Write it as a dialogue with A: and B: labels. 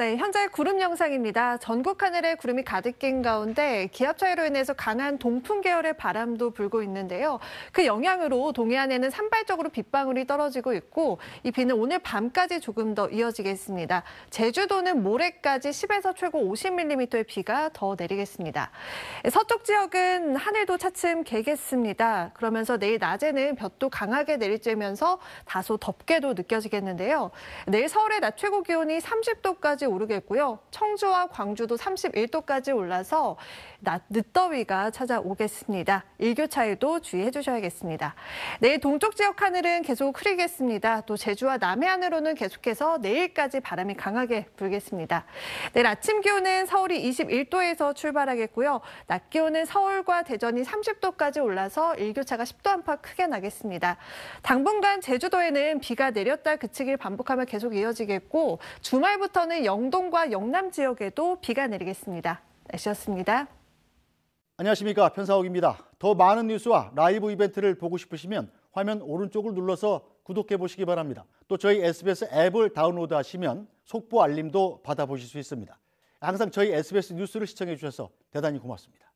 A: 네, 현재 구름 영상입니다. 전국 하늘에 구름이 가득 낀 가운데 기압 차이로 인해서 강한 동풍 계열의 바람도 불고 있는데요. 그 영향으로 동해안에는 산발적으로 빗방울이 떨어지고 있고 이 비는 오늘 밤까지 조금 더 이어지겠습니다. 제주도는 모레까지 10에서 최고 50mm의 비가 더 내리겠습니다. 서쪽 지역은 하늘도 차츰 개겠습니다. 그러면서 내일 낮에는 볕도 강하게 내리쬐면서 다소 덥게도 느껴지겠는데요. 내일 서울의 낮 최고 기온이 30도까지 오르겠고요. 청주와 광주도 31도까지 올라서 낮 늦더위가 찾아오겠습니다. 일교차에도 주의해 주셔야겠습니다. 내일 동쪽 지역 하늘은 계속 흐리겠습니다. 또 제주와 남해안으로는 계속해서 내일까지 바람이 강하게 불겠습니다. 내일 아침 기온은 서울이 21도에서 출발하겠고요. 낮 기온은 서울과 대전이 30도까지 올라서 일교차가 10도 안팎 크게 나겠습니다. 당분간 제주도에는 비가 내렸다 그치길 반복하며 계속 이어지겠고 주말부터는 영 영동과 영남 지역에도 비가 내리겠습니다. 날씨였습니다.
B: 안녕하십니까. 편사옥입니다. 더 많은 뉴스와 라이브 이벤트를 보고 싶으시면 화면 오른쪽을 눌러서 구독해 보시기 바랍니다. 또 저희 SBS 앱을 다운로드 하시면 속보 알림도 받아보실 수 있습니다. 항상 저희 SBS 뉴스를 시청해 주셔서 대단히 고맙습니다.